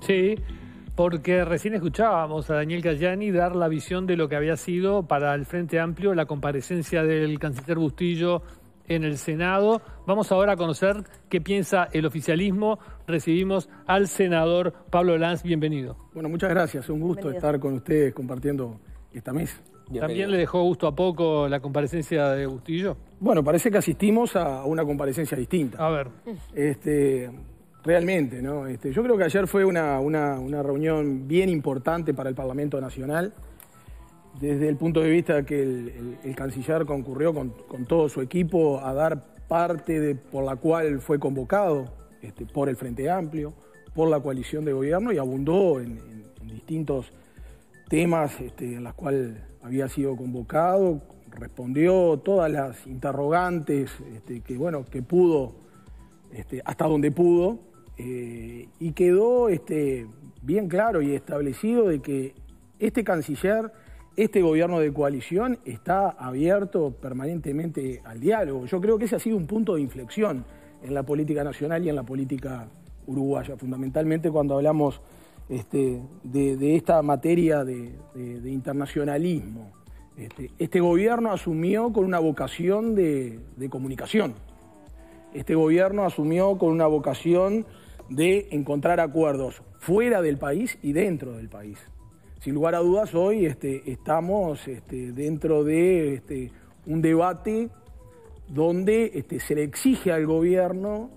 Sí, porque recién escuchábamos a Daniel Cayani dar la visión de lo que había sido para el Frente Amplio la comparecencia del canciller Bustillo en el Senado. Vamos ahora a conocer qué piensa el oficialismo. Recibimos al senador Pablo Lanz. Bienvenido. Bueno, muchas gracias. Un gusto estar con ustedes compartiendo esta mesa. ¿También le dejó gusto a poco la comparecencia de Bustillo? Bueno, parece que asistimos a una comparecencia distinta. A ver. Este, Realmente, ¿no? Este, yo creo que ayer fue una, reunión bien importante para el Parlamento Nacional, desde el punto de vista que el, canciller concurrió con, todo su equipo a dar parte de, por la cual fue convocado este, por el Frente Amplio, por la coalición de gobierno y abundó en, distintos temas este, en los cuales había sido convocado, respondió todas las interrogantes que, bueno, que pudo, hasta donde pudo eh, y quedó este, bien claro y establecido de que este canciller, este gobierno de coalición está abierto permanentemente al diálogo. Yo creo que ese ha sido un punto de inflexión en la política nacional y en la política uruguaya, fundamentalmente cuando hablamos este, de, esta materia de, internacionalismo. Este, este, gobierno asumió con una vocación de comunicación. Este gobierno asumió con una vocación de encontrar acuerdos fuera del país y dentro del país. Sin lugar a dudas, hoy este, estamos este, dentro de este, un debate donde se le exige al gobierno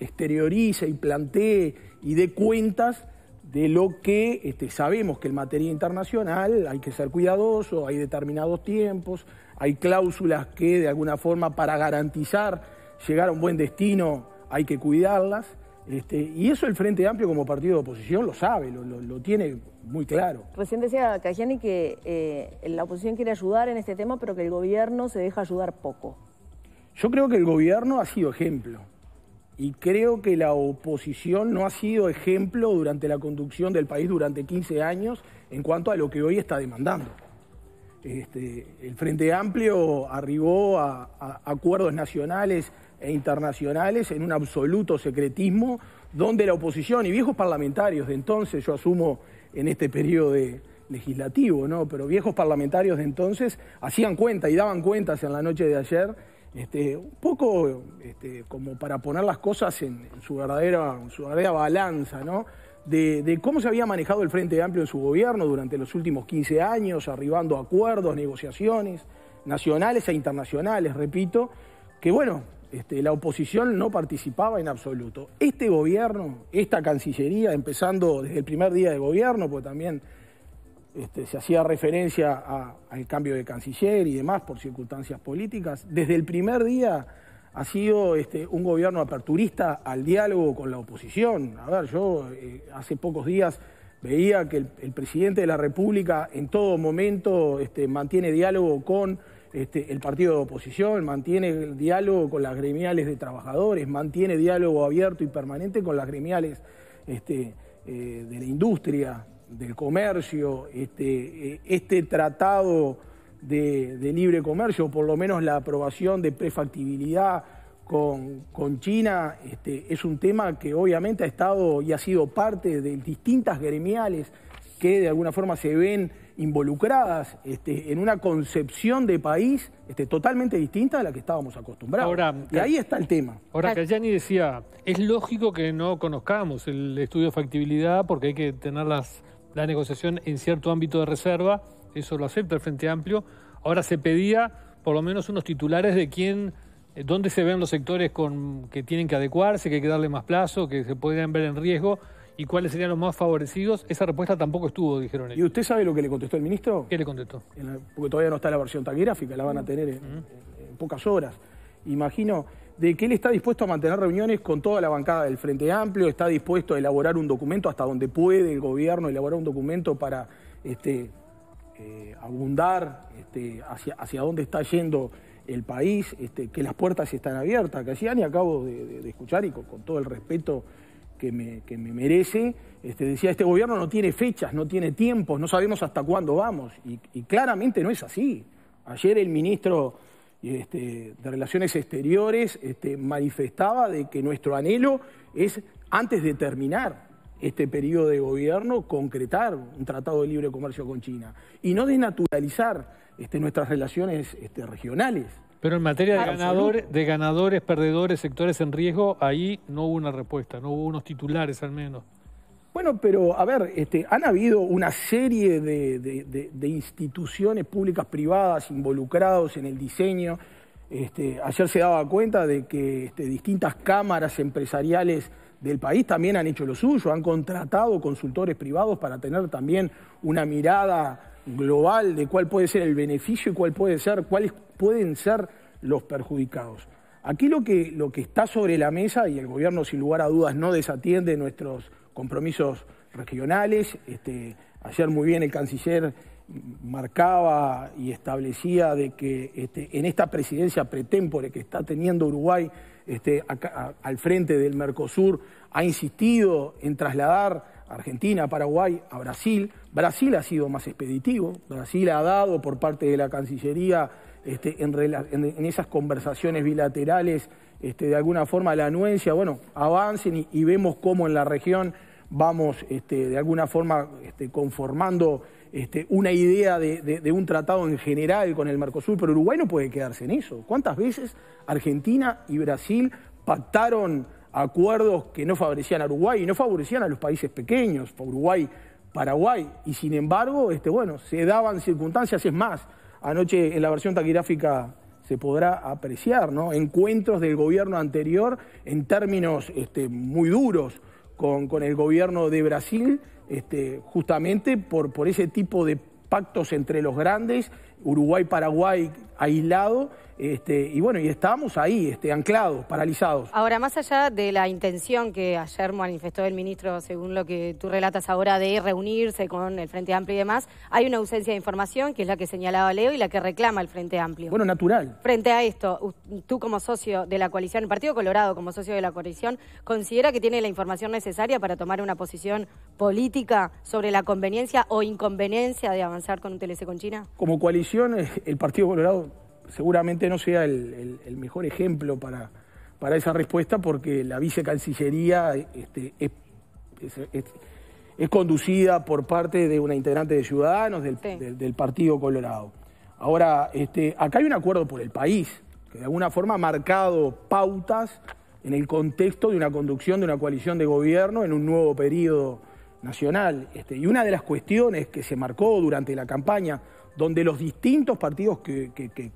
exterioriza y plantee y dé cuentas de lo que sabemos que en materia internacional hay que ser cuidadoso, hay determinados tiempos, hay cláusulas que de alguna forma para garantizar llegar a un buen destino hay que cuidarlas. Este, y eso el Frente Amplio como partido de oposición lo sabe, lo, tiene muy claro. Recién decía Cajiani que eh, la oposición quiere ayudar en este tema, pero que el gobierno se deja ayudar poco. Yo creo que el gobierno ha sido ejemplo. Y creo que la oposición no ha sido ejemplo durante la conducción del país durante 15 años en cuanto a lo que hoy está demandando. Este, el Frente Amplio arribó a acuerdos nacionales e internacionales en un absoluto secretismo, donde la oposición y viejos parlamentarios de entonces, yo asumo en este periodo legislativo, ¿no? Pero viejos parlamentarios de entonces hacían cuenta y daban cuentas en la noche de ayer, este, un poco este, como para poner las cosas en, su, verdadera, su verdadera balanza, ¿no? De, cómo se había manejado el Frente Amplio en su gobierno durante los últimos 15 años, arribando a acuerdos, negociaciones nacionales e internacionales, repito, que bueno, este, la oposición no participaba en absoluto. Este gobierno, esta Cancillería, empezando desde el primer día de gobierno, porque también este, se hacía referencia al cambio de canciller y demás por circunstancias políticas, desde el primer día ha sido este, un gobierno aperturista al diálogo con la oposición. A ver, yo eh, hace pocos días veía que el, presidente de la República en todo momento mantiene diálogo con este, el partido de oposición mantiene el diálogo con las gremiales de trabajadores, mantiene diálogo abierto y permanente con las gremiales este, eh, de la industria, del comercio, este, eh, este tratado de, libre comercio, por lo menos la aprobación de prefactibilidad con, China, es un tema que obviamente ha estado y ha sido parte de distintas gremiales que de alguna forma se ven involucradas este, en una concepción de país este, totalmente distinta a la que estábamos acostumbrados. Ahora, y ahí eh, está el tema. Ahora, Cayani decía, es lógico que no conozcamos el estudio de factibilidad porque hay que tener la negociación en cierto ámbito de reserva, eso lo acepta el Frente Amplio. Ahora se pedía por lo menos unos titulares de quién eh, dónde se ven los sectores con, que tienen que adecuarse, que hay que darle más plazo, que se puedan ver en riesgo y cuáles serían los más favorecidos. Esa respuesta tampoco estuvo, dijeron ellos. ¿Y usted sabe lo que le contestó el ministro? ¿Qué le contestó? porque todavía no está la versión taquigráfica, la van a mm. tener mm. en, pocas horas. Imagino de que él está dispuesto a mantener reuniones con toda la bancada del Frente Amplio, está dispuesto a elaborar un documento hasta donde puede el gobierno elaborar un documento para este, eh, abundar este, hacia, hacia dónde está yendo el país, este, que las puertas están abiertas. Que acabo de, acabo de escuchar y con todo el respeto que me, merece. Este, decía, este gobierno no tiene fechas, no tiene tiempos, no sabemos hasta cuándo vamos. Y, claramente no es así. Ayer el ministro este, de Relaciones Exteriores este, manifestaba de que nuestro anhelo es, antes de terminar este periodo de gobierno, concretar un tratado de libre comercio con China y no desnaturalizar este, nuestras relaciones este, regionales. Pero en materia de, ah, ganadores, de ganadores, perdedores, sectores en riesgo, ahí no hubo una respuesta, no hubo unos titulares al menos. Bueno, pero a ver, este, han habido una serie de, instituciones públicas privadas involucrados en el diseño. Este, ayer se daba cuenta de que este, distintas cámaras empresariales del país también han hecho lo suyo, han contratado consultores privados para tener también una mirada global de cuál puede ser el beneficio y cuál puede ser, cuál es pueden ser los perjudicados. Aquí lo que, lo que está sobre la mesa, y el gobierno sin lugar a dudas no desatiende nuestros compromisos regionales, este, ayer muy bien el canciller marcaba y establecía de que este, en esta presidencia pretémpore que está teniendo Uruguay este, al frente del Mercosur, ha insistido en trasladar a Argentina, Paraguay, a Brasil. Brasil ha sido más expeditivo, Brasil ha dado por parte de la Cancillería este, en, esas conversaciones bilaterales, este, de alguna forma la anuencia, bueno, avancen y, vemos cómo en la región vamos este, de alguna forma este, conformando este, una idea de, un tratado en general con el Mercosur, pero Uruguay no puede quedarse en eso. ¿Cuántas veces Argentina y Brasil pactaron acuerdos que no favorecían a Uruguay y no favorecían a los países pequeños, Uruguay, Paraguay, y sin embargo, este, bueno, se daban circunstancias, es más, Anoche en la versión taquigráfica se podrá apreciar, ¿no? Encuentros del gobierno anterior en términos este, muy duros con, el gobierno de Brasil, este, justamente por, por ese tipo de pactos entre los grandes, Uruguay-Paraguay aislado este, y bueno, y estábamos ahí, este, anclados, paralizados. Ahora, más allá de la intención que ayer manifestó el ministro, según lo que tú relatas ahora, de reunirse con el Frente Amplio y demás, hay una ausencia de información, que es la que señalaba Leo y la que reclama el Frente Amplio. Bueno, natural. Frente a esto, tú como socio de la coalición, el Partido Colorado como socio de la coalición, ¿considera que tiene la información necesaria para tomar una posición política sobre la conveniencia o inconveniencia de avanzar con un TLC con China? Como coalición, eh, el Partido Colorado seguramente no sea el, mejor ejemplo para, esa respuesta porque la vicecancillería este, es, conducida por parte de una integrante de Ciudadanos del, Partido Colorado. Ahora, este, acá hay un acuerdo por el país que de alguna forma ha marcado pautas en el contexto de una conducción de una coalición de gobierno en un nuevo periodo nacional. Este, y una de las cuestiones que se marcó durante la campaña donde los distintos partidos que,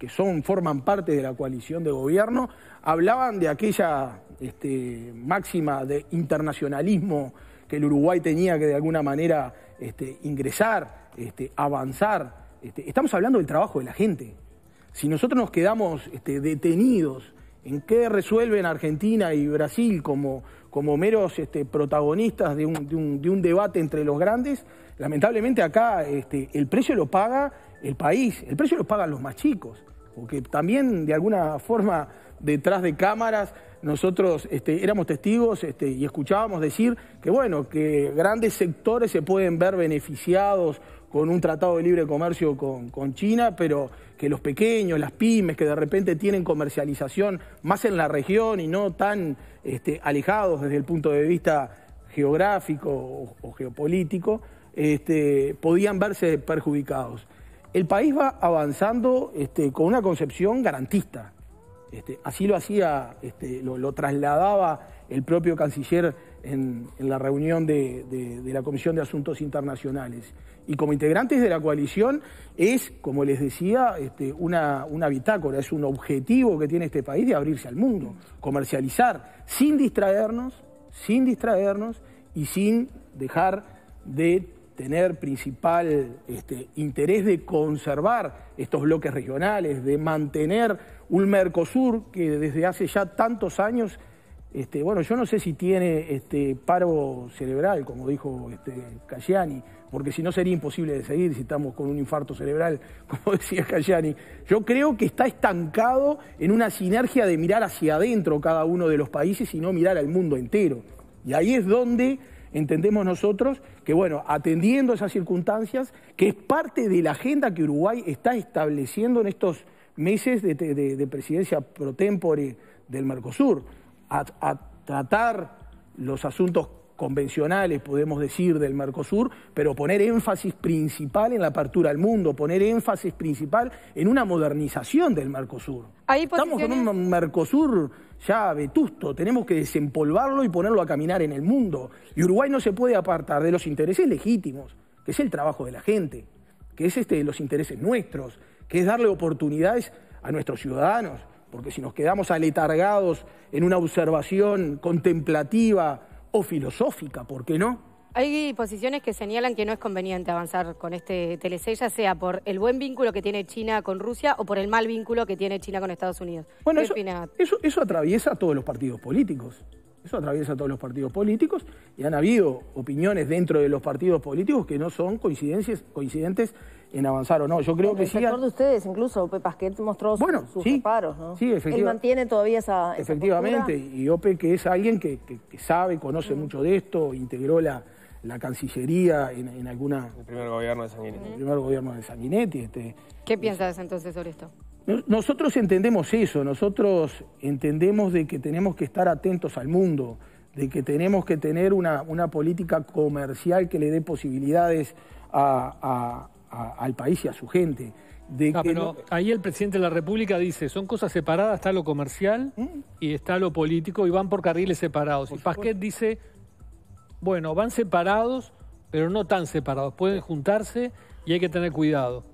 son, forman parte de la coalición de gobierno hablaban de aquella este, máxima de internacionalismo que el Uruguay tenía que de alguna manera este, ingresar, este, avanzar. estamos hablando del trabajo de la gente. Si nosotros nos quedamos detenidos en qué resuelven Argentina y Brasil como, como meros protagonistas de un, debate entre los grandes, lamentablemente acá el precio lo paga el país. El precio lo pagan los más chicos, porque también de alguna forma detrás de cámaras nosotros este, éramos testigos este, y escuchábamos decir que bueno, que grandes sectores se pueden ver beneficiados con un tratado de libre comercio con, China, pero que los pequeños, las pymes, que de repente tienen comercialización más en la región y no tan este, alejados desde el punto de vista geográfico o, geopolítico, podían verse perjudicados el país va avanzando este, con una concepción garantista. Este, así lo hacía, este, lo, trasladaba el propio canciller en, la reunión de, la Comisión de Asuntos Internacionales. Y como integrantes de la coalición es, como les decía, una, una bitácora, es un objetivo que tiene este país de abrirse al mundo, comercializar, sin distraernos, sin distraernos y sin dejar de tener principal este, interés de conservar estos bloques regionales, de mantener un Mercosur que desde hace ya tantos años, este, bueno, yo no sé si tiene este, paro cerebral, como dijo este, Cayani, porque si no sería imposible de seguir si estamos con un infarto cerebral, como decía Cayani. Yo creo que está estancado en una sinergia de mirar hacia adentro cada uno de los países y no mirar al mundo entero. Y ahí es donde entendemos nosotros que, bueno, atendiendo esas circunstancias, que es parte de la agenda que Uruguay está estableciendo en estos meses de, presidencia pro tempore del Mercosur, a, a tratar los asuntos convencionales, podemos decir, del Mercosur, pero poner énfasis principal en la apertura al mundo, poner énfasis principal en una modernización del Mercosur. Estamos con un Mercosur ya vetusto, tenemos que desempolvarlo y ponerlo a caminar en el mundo. Y Uruguay no se puede apartar de los intereses legítimos, que es el trabajo de la gente, que es este, los intereses nuestros, que es darle oportunidades a nuestros ciudadanos, porque si nos quedamos aletargados en una observación contemplativa, o filosófica, ¿por qué no? Hay posiciones que señalan que no es conveniente avanzar con este TLC, ya sea por el buen vínculo que tiene China con Rusia o por el mal vínculo que tiene China con Estados Unidos. Bueno, eso, eso, eso atraviesa a todos los partidos políticos. Eso atraviesa todos los partidos políticos y han habido opiniones dentro de los partidos políticos que no son coincidencias, coincidentes en avanzar o no. Yo creo que sí. sector de ustedes, incluso, Ope Pasquet mostró bueno, sus sí, Sí, efectivamente. Él mantiene todavía esa. Efectivamente, y Ope, que es alguien que, sabe, conoce mucho de esto, integró la, Cancillería en, alguna. El primer gobierno de Sanguinetti. El primer gobierno de Sanguinetti. Este, ¿Qué piensas entonces sobre esto? Nosotros entendemos eso, nosotros entendemos de que tenemos que estar atentos al mundo, de que tenemos que tener una, una política comercial que le dé posibilidades al país y a su gente. De pero ahí el presidente de la República dice, son cosas separadas, está lo comercial ¿Mm? y está lo político y van por carriles separados. y Pasquet dice, bueno, van separados, pero no tan separados, pueden juntarse y hay que tener cuidado.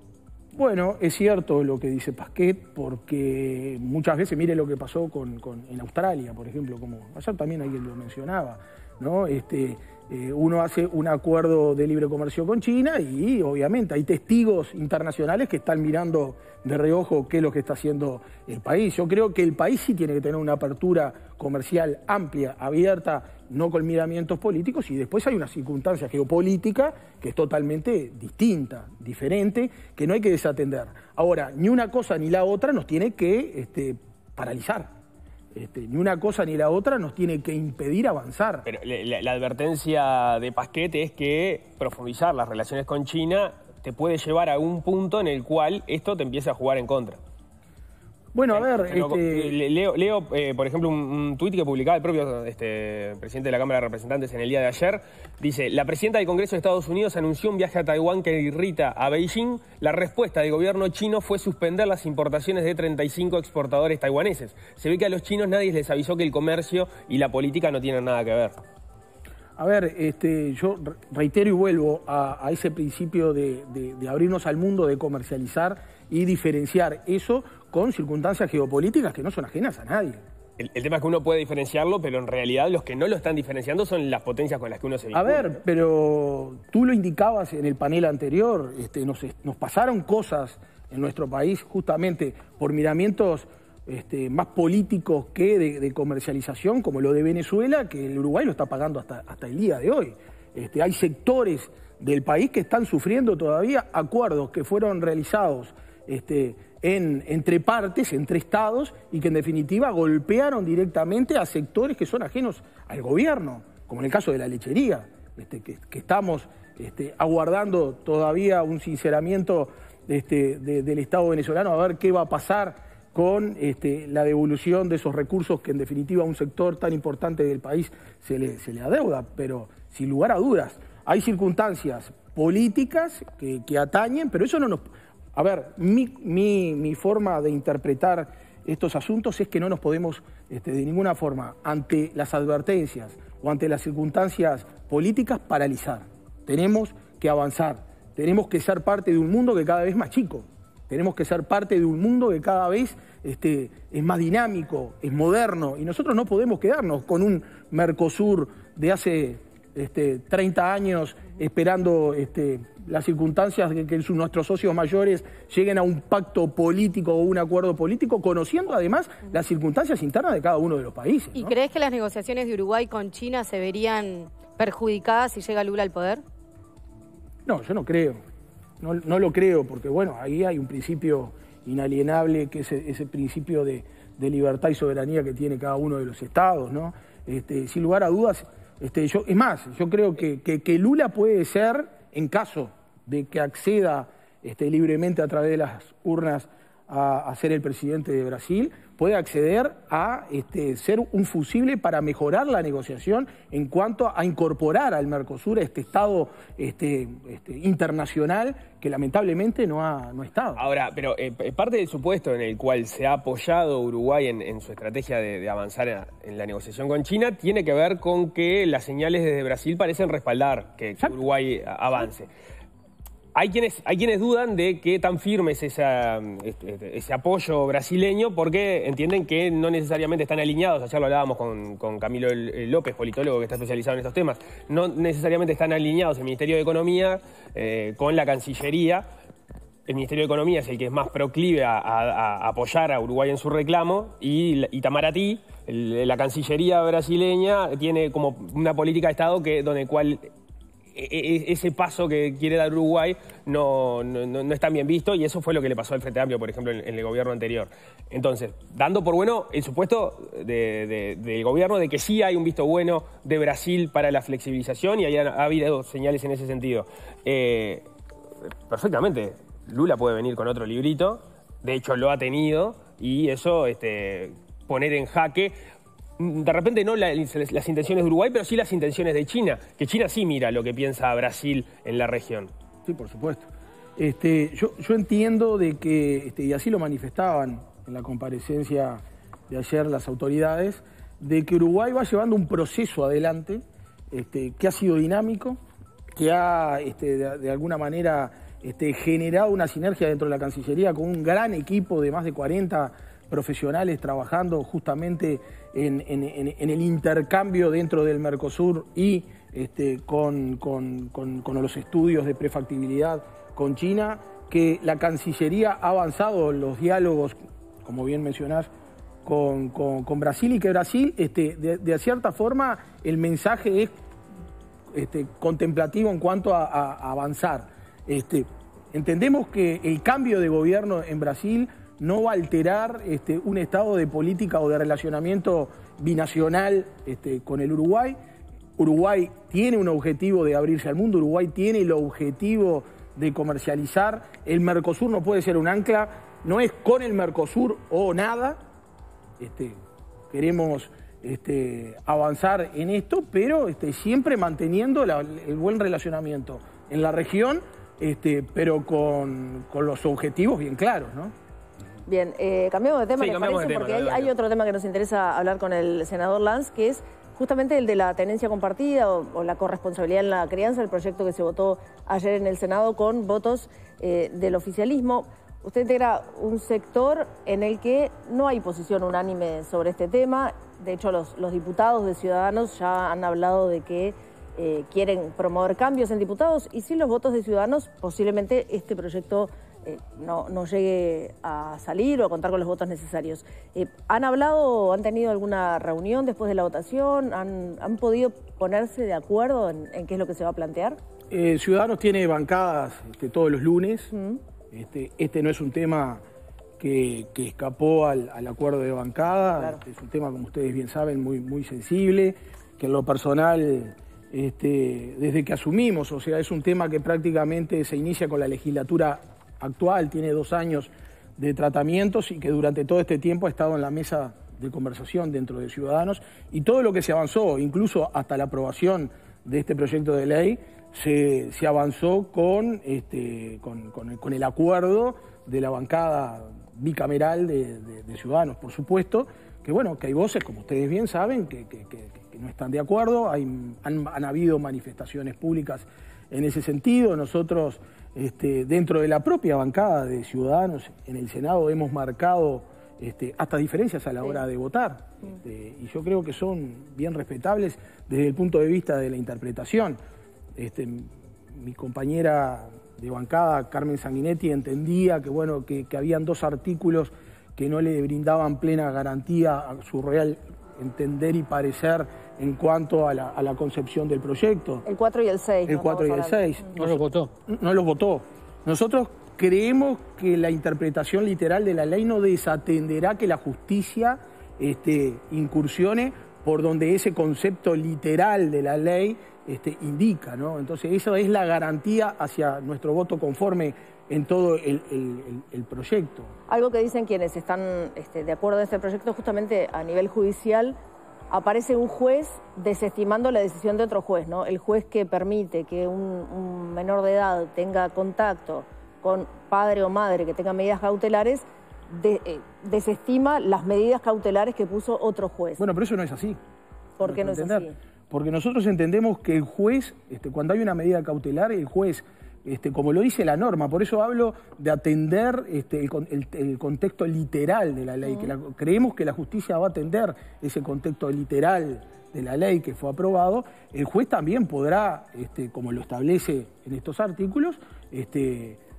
Bueno, es cierto lo que dice Pasquet, porque muchas veces, mire lo que pasó con, en Australia, por ejemplo, como ayer también alguien lo mencionaba, ¿no? Este, eh, uno hace un acuerdo de libre comercio con China y obviamente hay testigos internacionales que están mirando de reojo qué es lo que está haciendo el país. Yo creo que el país sí tiene que tener una apertura comercial amplia, abierta, no con miramientos políticos, y después hay una circunstancia geopolítica que es totalmente distinta, diferente, que no hay que desatender. Ahora, ni una cosa ni la otra nos tiene que este, paralizar. Este, ni una cosa ni la otra nos tiene que impedir avanzar. Pero la, advertencia de Pasquete es que profundizar las relaciones con China te puede llevar a un punto en el cual esto te empieza a jugar en contra. Bueno, a eh, ver. Este- eh, leo, leo eh, por ejemplo, un, tuit que publicaba el propio este, presidente de la Cámara de Representantes en el día de ayer. Dice: La presidenta del Congreso de Estados Unidos anunció un viaje a Taiwán que irrita a Beijing. La respuesta del gobierno chino fue suspender las importaciones de 35 exportadores taiwaneses. Se ve que a los chinos nadie les avisó que el comercio y la política no tienen nada que ver. A ver, este, yo reitero y vuelvo a, ese principio de abrirnos al mundo, de comercializar y diferenciar eso con circunstancias geopolíticas que no son ajenas a nadie. El, tema es que uno puede diferenciarlo, pero en realidad los que no lo están diferenciando son las potencias con las que uno se vincula. A ver, pero tú lo indicabas en el panel anterior, este, nos, nos, pasaron cosas en nuestro país justamente por miramientos este, más políticos que de, comercialización, como lo de Venezuela, que el Uruguay lo está pagando hasta, hasta el día de hoy. Este, hay sectores del país que están sufriendo todavía acuerdos que fueron realizados este, entre partes, entre estados, y que en definitiva golpearon directamente a sectores que son ajenos al gobierno, como en el caso de la lechería, este, que, estamos este, aguardando todavía un sinceramiento este, del Estado venezolano a ver qué va a pasar con la devolución de esos recursos que en definitiva a un sector tan importante del país se le, adeuda, pero sin lugar a dudas. Hay circunstancias políticas que atañen, pero eso no nos, a ver, mi, forma de interpretar estos asuntos es que no nos podemos este, de ninguna forma, ante las advertencias o ante las circunstancias políticas, paralizar. Tenemos que avanzar, tenemos que ser parte de un mundo que cada vez es más chico, tenemos que ser parte de un mundo que cada vez este, es más dinámico, es moderno, y nosotros no podemos quedarnos con un Mercosur de hace este, 30 años esperando... Este, las circunstancias que, que nuestros socios mayores lleguen a un pacto político o un acuerdo político, conociendo además las circunstancias internas de cada uno de los países. ¿Y crees que las negociaciones de Uruguay con China se verían perjudicadas si llega Lula al poder? No, yo no creo. No, lo creo, porque bueno, ahí hay un principio inalienable, que es e-, ese principio de, libertad y soberanía que tiene cada uno de los estados, ¿no? Este, sin lugar a dudas, este, yo, es más, yo creo que, que Lula puede ser en caso de que acceda este, libremente a través de las urnas a ser el presidente de Brasil puede acceder a este, ser un fusible para mejorar la negociación en cuanto a incorporar al Mercosur a este Estado este, este, internacional que lamentablemente no ha, no estado. Ahora, pero eh, parte del supuesto en el cual se ha apoyado Uruguay en, su estrategia de, avanzar en la negociación con China tiene que ver con que las señales desde Brasil parecen respaldar que Uruguay avance. Hay quienes, dudan de qué tan firme es ese apoyo brasileño porque entienden que no necesariamente están alineados, ayer lo hablábamos con, Camilo eh, López, politólogo que está especializado en estos temas, no necesariamente están alineados el Ministerio de Economía eh, con la Cancillería, el Ministerio de Economía es el que es más proclive a, apoyar a Uruguay en su reclamo y, y la Cancillería brasileña, tiene como una política de Estado que, donde cual e, e, e, ese paso que quiere dar Uruguay no, no, es tan bien visto y eso fue lo que le pasó al Frente Amplio, por ejemplo, en, el gobierno anterior. Entonces, dando por bueno el supuesto del gobierno de que sí hay un visto bueno de Brasil para la flexibilización y ha, habido señales en ese sentido. Eh, perfectamente, Lula puede venir con otro librito, de hecho lo ha tenido y eso este, poner en jaque Mm, de repente no las intenciones de Uruguay, pero sí las intenciones de China, que China sí mira lo que piensa Brasil en la región. Sí, por supuesto. Este, yo, yo, entiendo de que, este, y así lo manifestaban en la comparecencia de ayer las autoridades, de que Uruguay va llevando un proceso adelante este, que ha sido dinámico, que ha este, de, de, alguna manera generado una sinergia dentro de la Cancillería con un gran equipo de más de 40 profesionales trabajando justamente en, el intercambio dentro del Mercosur y este, con, los estudios de prefactibilidad con China, que la Cancillería ha avanzado los diálogos, como bien mencionás, con, Brasil y que Brasil, este, de, cierta forma, el mensaje es este, contemplativo en cuanto a, a avanzar. Este, entendemos que el cambio de gobierno en Brasil no va a alterar este, un estado de política o de relacionamiento binacional este, con el Uruguay. Uruguay tiene un objetivo de abrirse al mundo, Uruguay tiene el objetivo de comercializar, el Mercosur no puede ser un ancla, no es con el Mercosur o nada, este, queremos avanzar en esto, pero siempre manteniendo el buen relacionamiento en la región, pero con, con los objetivos bien claros, ¿no? Bien, eh, cambiamos de tema, parece? porque hay, otro tema que nos interesa hablar con el senador Lanz, que es justamente el de la tenencia compartida o, la corresponsabilidad en la crianza, el proyecto que se votó ayer en el Senado con votos eh, del oficialismo. Usted integra un sector en el que no hay posición unánime sobre este tema. De hecho, los, diputados de Ciudadanos ya han hablado de que eh, quieren promover cambios en diputados y sin los votos de Ciudadanos posiblemente este proyecto eh, no, llegue a salir o a contar con los votos necesarios. Eh, ¿Han hablado han tenido alguna reunión después de la votación? ¿Han, podido ponerse de acuerdo en, qué es lo que se va a plantear? Eh, Ciudadanos tiene bancadas este, todos los lunes. Este, este, no es un tema que, escapó al, acuerdo de bancada. Este, es un tema, como ustedes bien saben, muy, muy sensible, que en lo personal... Este, desde que asumimos, o sea, es un tema que prácticamente se inicia con la legislatura actual, tiene dos años de tratamientos y que durante todo este tiempo ha estado en la mesa de conversación dentro de Ciudadanos y todo lo que se avanzó, incluso hasta la aprobación de este proyecto de ley, se, avanzó con, este, con, el acuerdo de la bancada bicameral de, Ciudadanos. Por supuesto que, bueno, que hay voces, como ustedes bien saben, que, no están de acuerdo, han, han habido manifestaciones públicas en ese sentido, nosotros... Este, dentro de la propia bancada de Ciudadanos en el Senado hemos marcado este, hasta diferencias a la hora de votar. Este, y yo creo que son bien respetables desde el punto de vista de la interpretación. mi compañera de bancada, Carmen Sanguinetti, entendía que, bueno, que habían dos artículos que no le brindaban plena garantía a su real entender y parecer en cuanto a la, concepción del proyecto. El 4 y el 6. El 4 y el 6. No los votó. No los votó. Nosotros creemos que la interpretación literal de la ley no desatenderá que la justicia este, incursione por donde ese concepto literal de la ley este, indica. ¿no? Entonces, esa es la garantía hacia nuestro voto conforme en todo el, proyecto. Algo que dicen quienes están este, de acuerdo en este proyecto, justamente a nivel judicial, aparece un juez desestimando la decisión de otro juez, ¿no? El juez que permite que un, menor de edad tenga contacto con padre o madre que tenga medidas cautelares, eh, desestima las medidas cautelares que puso otro juez. Bueno, pero eso no es así. ¿Por qué no, es así? Porque nosotros entendemos que el juez, este, cuando hay una medida cautelar, el juez este, como lo dice la norma. Por eso hablo de atender este, el, contexto literal de la ley, que creemos que la justicia va a atender ese contexto literal de la ley que fue aprobado, el juez también podrá, este, como lo establece en estos artículos,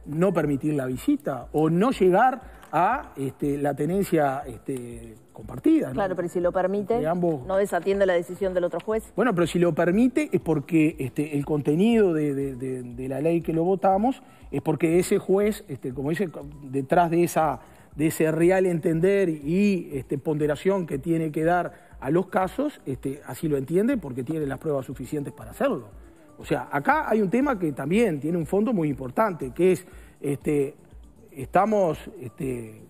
no permitir la visita o no llegar a este, la tenencia este, compartida. Claro, pero si lo permite, no desatiende la decisión del otro juez. Bueno, pero si lo permite es porque este, el contenido de, la ley que lo votamos es porque ese juez, como dice, detrás de, esa, de ese real entender y ponderación que tiene que dar a los casos, así lo entiende porque tiene las pruebas suficientes para hacerlo. O sea, acá hay un tema que también tiene un fondo muy importante, que es... Este, estamos, este,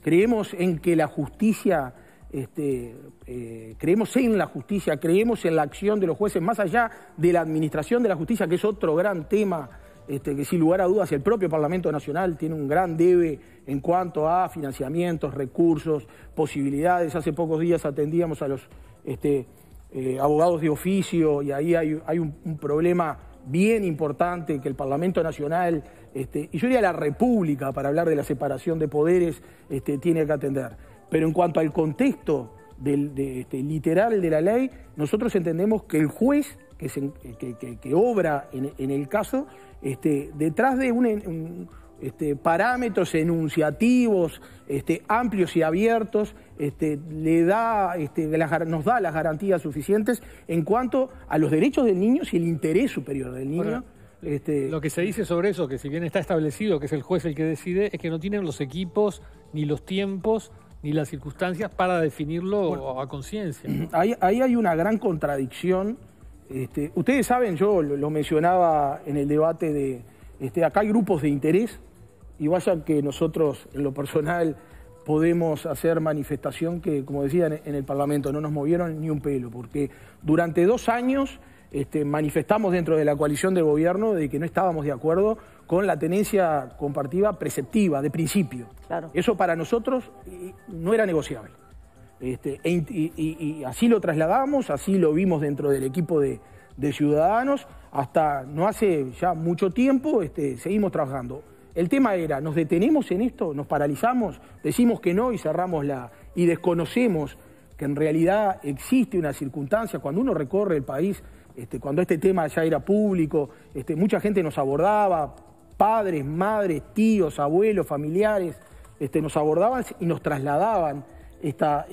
creemos en que la justicia, este, eh, creemos en la justicia, creemos en la acción de los jueces, más allá de la administración de la justicia, que es otro gran tema. Este, que sin lugar a dudas el propio Parlamento Nacional tiene un gran debe en cuanto a financiamientos, recursos, posibilidades. Hace pocos días atendíamos a los eh, abogados de oficio y ahí hay, un, problema bien importante que el Parlamento Nacional este, y yo diría la República, para hablar de la separación de poderes, este, tiene que atender. Pero en cuanto al contexto de, este, literal de la ley, nosotros entendemos que el juez que, obra en, el caso, este, detrás de un, este, parámetros enunciativos este, amplios y abiertos, le da, nos da las garantías suficientes en cuanto a los derechos del niño y el interés superior del niño. Este, lo que se dice sobre eso, que si bien está establecido que es el juez el que decide, es que no tienen los equipos ni los tiempos ni las circunstancias para definirlo a conciencia. Ahí, hay una gran contradicción. Este, ustedes saben, yo lo, mencionaba en el debate de, este, acá hay grupos de interés y vaya que nosotros en lo personal podemos hacer manifestación que, como decía en el Parlamento, no nos movieron ni un pelo, porque durante dos años este, manifestamos dentro de la coalición del gobierno de que no estábamos de acuerdo con la tenencia compartida preceptiva, de principio. Eso para nosotros eh, no era negociable. Este, e y, así lo trasladamos, así lo vimos dentro del equipo de, Ciudadanos, hasta no hace ya mucho tiempo este, seguimos trabajando. El tema era, ¿nos detenemos en esto? ¿Nos paralizamos? ¿Decimos que no y cerramos la... y desconocemos que en realidad existe una circunstancia cuando uno recorre el país este, cuando este tema ya era público, este, mucha gente nos abordaba, padres, madres, tíos, abuelos, familiares, este, nos abordaban y nos trasladaban esta,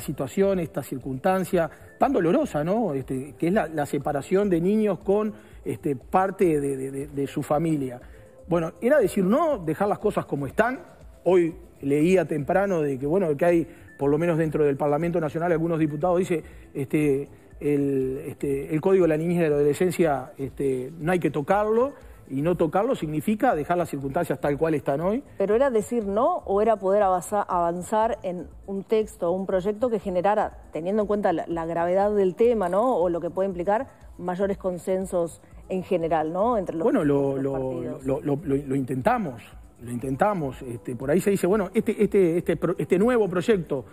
situación, esta circunstancia tan dolorosa, ¿no? que es la, separación de niños con parte de, su familia. Bueno, era decir no, dejar las cosas como están. Hoy leía temprano de que, bueno, que hay, por lo menos dentro del Parlamento Nacional, algunos diputados dicen, el, este, el Código de la Niñez de la Adolescencia este, no hay que tocarlo, y no tocarlo significa dejar las circunstancias tal cual están hoy. Pero era decir no o era poder avanzar en un texto o un proyecto que generara, teniendo en cuenta la, gravedad del tema, ¿no? O lo que puede implicar mayores consensos en general, ¿no? Entre los bueno, lo, lo, lo, lo, intentamos, lo intentamos. Este, por ahí se dice, bueno, este, este, este, este nuevo proyecto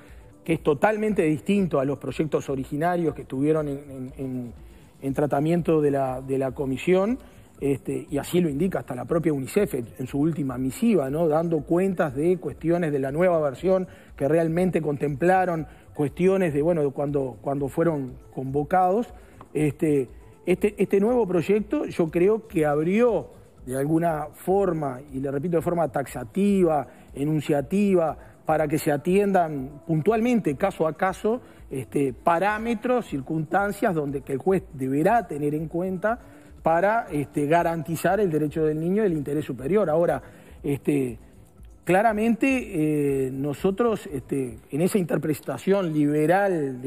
que es totalmente distinto a los proyectos originarios que estuvieron en, tratamiento de la, comisión, este, y así lo indica hasta la propia UNICEF en su última misiva, ¿no? dando cuentas de cuestiones de la nueva versión que realmente contemplaron cuestiones de bueno cuando, cuando fueron convocados. Este, este, este nuevo proyecto yo creo que abrió de alguna forma, y le repito, de forma taxativa, enunciativa, para que se atiendan puntualmente, caso a caso, este, parámetros, circunstancias donde el juez deberá tener en cuenta para este, garantizar el derecho del niño y el interés superior. Ahora, este, claramente eh, nosotros este, en esa interpretación liberal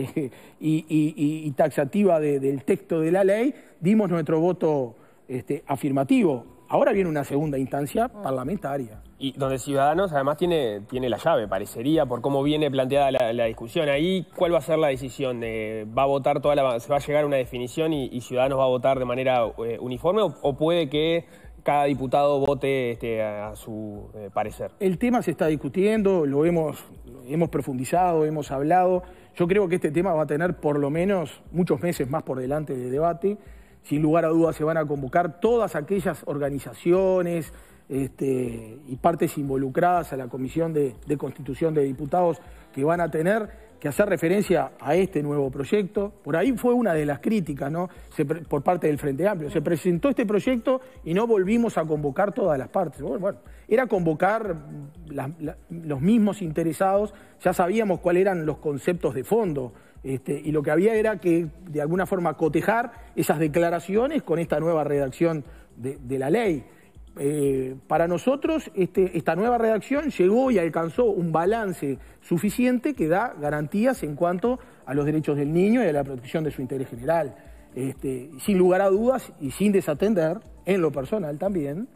y, taxativa del texto de la ley dimos nuestro voto este, afirmativo. Ahora viene una segunda instancia parlamentaria y donde Ciudadanos además tiene, tiene la llave, parecería, por cómo viene planteada la, discusión. Ahí, ¿cuál va a ser la decisión? Eh, ¿Va a votar toda la... se va a llegar a una definición y, Ciudadanos va a votar de manera eh, uniforme o, puede que cada diputado vote este, a, su eh, parecer? El tema se está discutiendo, lo hemos, hemos profundizado, hemos hablado. Yo creo que este tema va a tener por lo menos muchos meses más por delante de debate. Sin lugar a dudas se van a convocar todas aquellas organizaciones, este, y partes involucradas a la Comisión de, Constitución de Diputados que van a tener que hacer referencia a este nuevo proyecto. Por ahí fue una de las críticas ¿no? por parte del Frente Amplio. Se presentó este proyecto y no volvimos a convocar todas las partes. Bueno, era convocar los mismos interesados, ya sabíamos cuáles eran los conceptos de fondo. Este, y lo que había era que, de alguna forma, cotejar esas declaraciones con esta nueva redacción de la ley. Eh, para nosotros este, esta nueva redacción llegó y alcanzó un balance suficiente que da garantías en cuanto a los derechos del niño y a la protección de su interés general. Este, sin lugar a dudas y sin desatender, en lo personal también,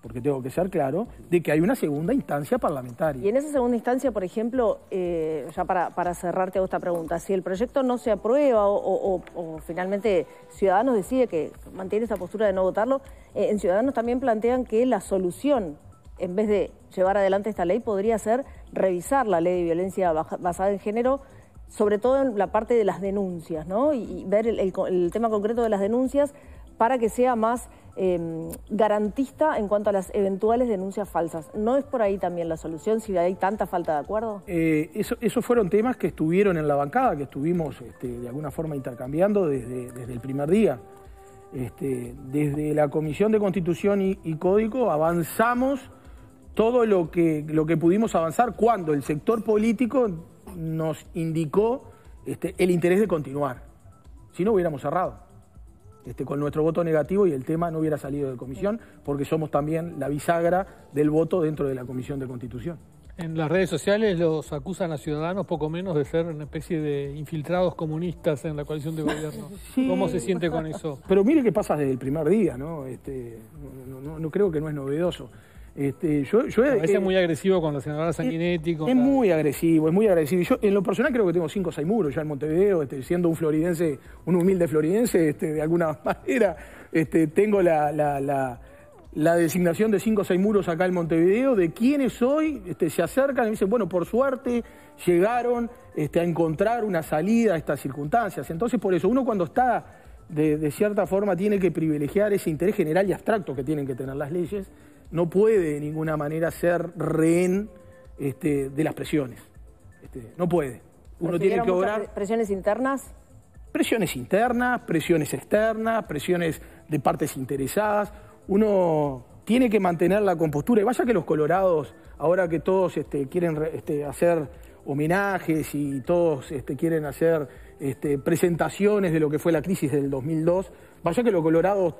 porque tengo que ser claro, de que hay una segunda instancia parlamentaria. Y en esa segunda instancia, por ejemplo, eh, ya para, para cerrarte hago esta pregunta, si el proyecto no se aprueba o, finalmente Ciudadanos decide que mantiene esa postura de no votarlo, eh, en Ciudadanos también plantean que la solución, en vez de llevar adelante esta ley, podría ser revisar la ley de violencia basada en género, sobre todo en la parte de las denuncias, ¿no? Y, ver el tema concreto de las denuncias para que sea más Em, garantista en cuanto a las eventuales denuncias falsas. ¿No es por ahí también la solución si hay tanta falta de acuerdo? Eh, esos fueron temas que estuvieron en la bancada, que estuvimos este, de alguna forma intercambiando desde, el primer día. Este, desde la Comisión de Constitución y, Código avanzamos todo lo que, lo que pudimos avanzar cuando el sector político nos indicó este, el interés de continuar. Si no hubiéramos cerrado. Este, con nuestro voto negativo y el tema no hubiera salido de comisión, porque somos también la bisagra del voto dentro de la Comisión de Constitución. En las redes sociales los acusan a ciudadanos poco menos de ser una especie de infiltrados comunistas en la coalición de gobierno. ¿Cómo se siente con eso? Pero mire qué pasa desde el primer día, no, este, no creo que no es novedoso. Este, es eh, muy agresivo con los senadora Sanguinetti. Es, muy agresivo, es muy agresivo. Yo en lo personal creo que tengo cinco o seis muros ya en Montevideo, este, siendo un floridense, un humilde floridense, este, de alguna manera, este, tengo la, designación de cinco o seis muros acá en Montevideo, de quienes hoy este, se acercan y dicen, bueno, por suerte llegaron este, a encontrar una salida a estas circunstancias. Entonces, por eso, uno cuando está, de cierta forma, tiene que privilegiar ese interés general y abstracto que tienen que tener las leyes no puede de ninguna manera ser rehén este, de las presiones. Este, no puede. Uno tiene que obrar. ¿Presiones internas? Presiones internas, presiones externas, presiones de partes interesadas. Uno tiene que mantener la compostura. Y vaya que los colorados, ahora que todos este, quieren hacer homenajes y todos quieren hacer presentaciones de lo que fue la crisis del 2002, vaya que los colorados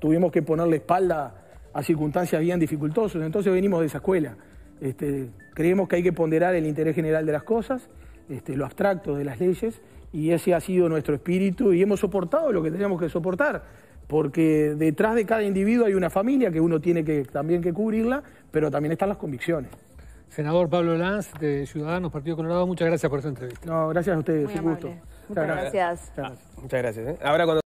tuvimos que ponerle espalda a circunstancias bien dificultosas. Entonces venimos de esa escuela. Este, creemos que hay que ponderar el interés general de las cosas, este, lo abstracto de las leyes, y ese ha sido nuestro espíritu y hemos soportado lo que teníamos que soportar, porque detrás de cada individuo hay una familia que uno tiene que, también que cubrirla, pero también están las convicciones. Senador Pablo Lanz, de Ciudadanos, Partido Colorado, muchas gracias por esta entrevista. No, gracias a ustedes, un gusto. Muchas, gracias. muchas gracias. Ah, ¿eh? Ahora cuando...